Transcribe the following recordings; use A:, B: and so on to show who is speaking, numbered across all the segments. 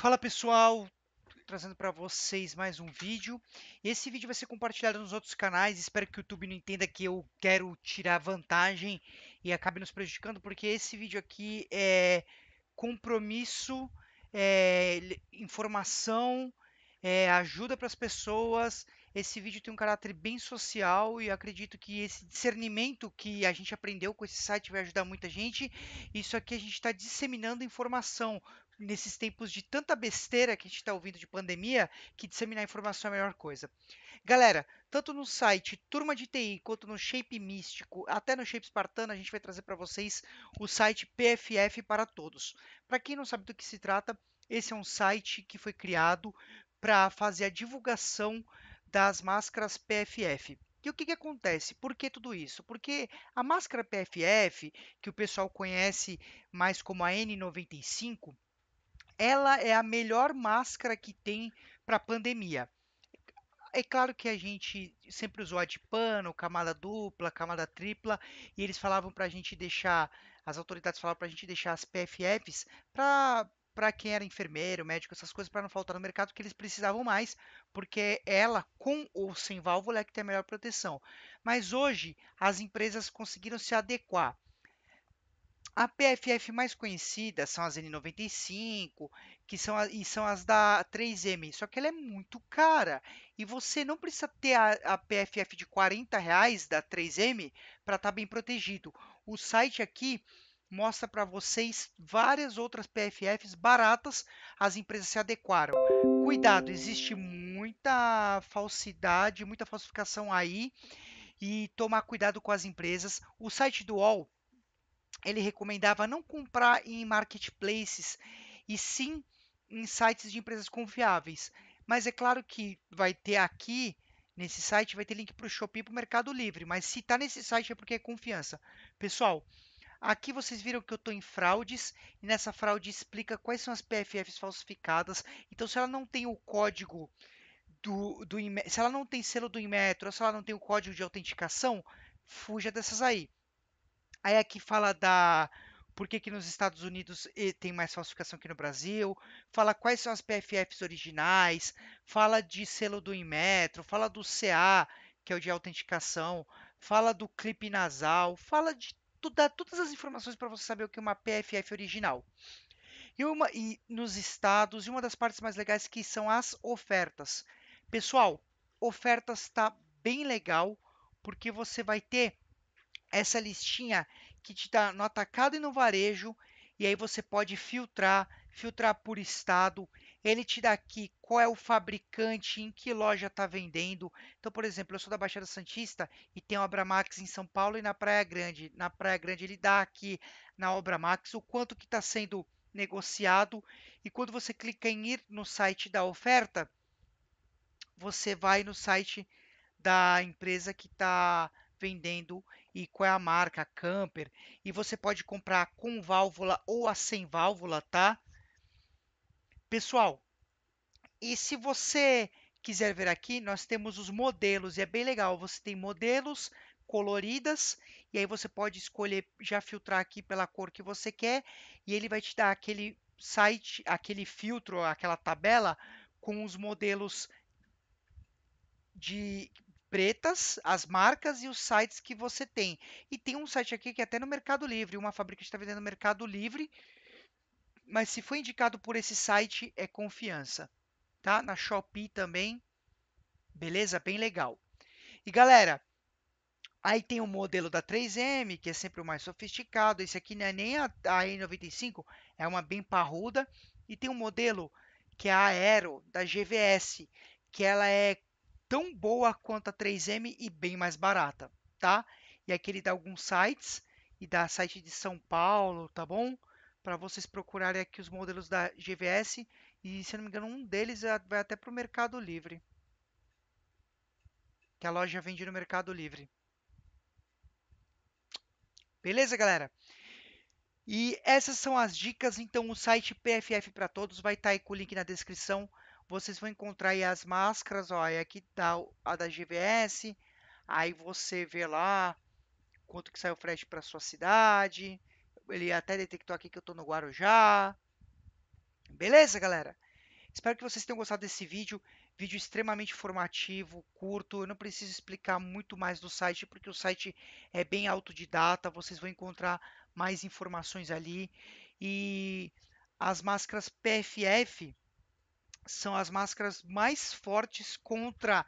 A: Fala pessoal, trazendo para vocês mais um vídeo. Esse vídeo vai ser compartilhado nos outros canais. Espero que o YouTube não entenda que eu quero tirar vantagem e acabe nos prejudicando, porque esse vídeo aqui é compromisso, é informação, é ajuda para as pessoas. Esse vídeo tem um caráter bem social e acredito que esse discernimento que a gente aprendeu com esse site vai ajudar muita gente. Isso aqui a gente está disseminando informação nesses tempos de tanta besteira que a gente está ouvindo de pandemia, que disseminar informação é a melhor coisa. Galera, tanto no site Turma de TI quanto no Shape Místico, até no Shape Espartano, a gente vai trazer para vocês o site PFF para todos. Para quem não sabe do que se trata, esse é um site que foi criado para fazer a divulgação das máscaras PFF. E o que, que acontece? Por que tudo isso? Porque a máscara PFF, que o pessoal conhece mais como a N95, ela é a melhor máscara que tem para pandemia. É claro que a gente sempre usou a de pano, camada dupla, camada tripla, e eles falavam para a gente deixar, as autoridades falavam para a gente deixar as PFFs para para quem era enfermeiro, médico, essas coisas, para não faltar no mercado, que eles precisavam mais, porque ela, com ou sem válvula, é que tem a melhor proteção. Mas hoje, as empresas conseguiram se adequar. A PFF mais conhecida são as N95, que são a- e são as da 3M, só que ela é muito cara. E você não precisa ter a, a PFF de 40 reais da 3M para estar tá bem protegido. O site aqui mostra para vocês várias outras PFFs baratas, as empresas se adequaram. Cuidado, existe muita falsidade, muita falsificação aí e tomar cuidado com as empresas. O site do UOL ele recomendava não comprar em marketplaces e sim em sites de empresas confiáveis. Mas é claro que vai ter aqui nesse site vai ter link para o Shopee e para o Mercado Livre, mas se está nesse site é porque é confiança. Pessoal, aqui vocês viram que eu estou em fraudes e nessa fraude explica quais são as PFFs falsificadas. Então, se ela não tem o código do, do se ela não tem selo do Inmetro, se ela não tem o código de autenticação, fuja dessas aí. Aí aqui fala da por que, que nos Estados Unidos eh, tem mais falsificação que no Brasil, fala quais são as PFFs originais, fala de selo do Inmetro, fala do CA, que é o de autenticação, fala do clipe nasal, fala de dá todas as informações para você saber o que é uma PFF original. E, uma, e nos estados, e uma das partes mais legais que são as ofertas. Pessoal, ofertas está bem legal, porque você vai ter essa listinha que te dá no atacado e no varejo, e aí você pode filtrar, filtrar por estado. Ele te dá aqui qual é o fabricante, em que loja está vendendo. Então, por exemplo, eu sou da Baixada Santista e tem a Obra Max em São Paulo e na Praia Grande. Na Praia Grande ele dá aqui na Obra Max o quanto que está sendo negociado. E quando você clica em ir no site da oferta, você vai no site da empresa que está vendendo e qual é a marca, camper. E você pode comprar com válvula ou a sem válvula, tá? Pessoal, e se você quiser ver aqui, nós temos os modelos e é bem legal. Você tem modelos coloridas e aí você pode escolher já filtrar aqui pela cor que você quer e ele vai te dar aquele site, aquele filtro, aquela tabela com os modelos de pretas, as marcas e os sites que você tem. E tem um site aqui que é até no Mercado Livre, uma fábrica está vendendo no Mercado Livre, mas se foi indicado por esse site é confiança, tá? Na Shopee também, beleza? Bem legal. E galera, aí tem o modelo da 3M, que é sempre o mais sofisticado, esse aqui não é nem a, a E95, é uma bem parruda, e tem um modelo que é a Aero, da GVS, que ela é tão boa quanto a 3M e bem mais barata, tá? E aqui ele dá alguns sites e dá site de São Paulo, tá bom? Para vocês procurarem aqui os modelos da GVS e, se não me engano, um deles é, vai até para o Mercado Livre, que a loja vende no Mercado Livre. Beleza, galera? E essas são as dicas. Então, o site PFF para todos vai estar tá aí com o link na descrição vocês vão encontrar aí as máscaras, olha, aqui tá a da GVS, aí você vê lá quanto que saiu o frete para sua cidade, ele até detectou aqui que eu estou no Guarujá. Beleza, galera? Espero que vocês tenham gostado desse vídeo, vídeo extremamente informativo, curto, eu não preciso explicar muito mais do site, porque o site é bem autodidata, vocês vão encontrar mais informações ali, e as máscaras PFF, são as máscaras mais fortes contra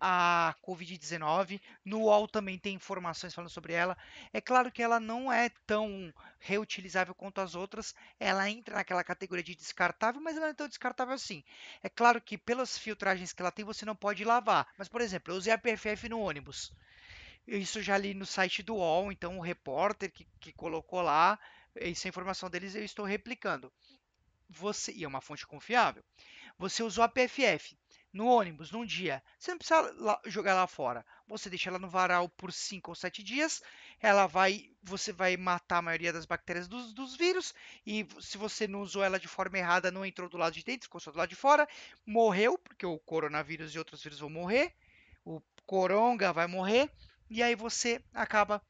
A: a Covid-19. No UOL também tem informações falando sobre ela. É claro que ela não é tão reutilizável quanto as outras, ela entra naquela categoria de descartável, mas ela não é tão descartável assim. É claro que pelas filtragens que ela tem, você não pode lavar. Mas, por exemplo, eu usei a PFF no ônibus. Isso já li no site do UOL, então o repórter que, que colocou lá, essa informação deles eu estou replicando. Você, e é uma fonte confiável. Você usou a PFF no ônibus, num dia. Você não precisa lá, jogar lá fora. Você deixa ela no varal por 5 ou 7 dias. Ela vai, você vai matar a maioria das bactérias dos, dos, vírus. E se você não usou ela de forma errada, não entrou do lado de dentro, ficou só do lado de fora, morreu, porque o coronavírus e outros vírus vão morrer. O coronga vai morrer. E aí você acaba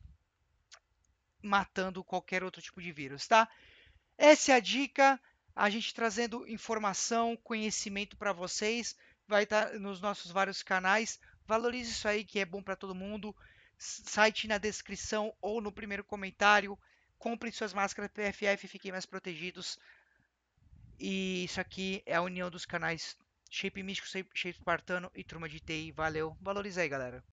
A: matando qualquer outro tipo de vírus, tá? Essa é a dica a gente trazendo informação, conhecimento para vocês, vai estar tá nos nossos vários canais. Valorize isso aí que é bom para todo mundo. Site na descrição ou no primeiro comentário. Compre suas máscaras PFF, fiquem mais protegidos. E isso aqui é a união dos canais Shape Místico, Shape Espartano e Turma de TI. Valeu, valorize aí, galera.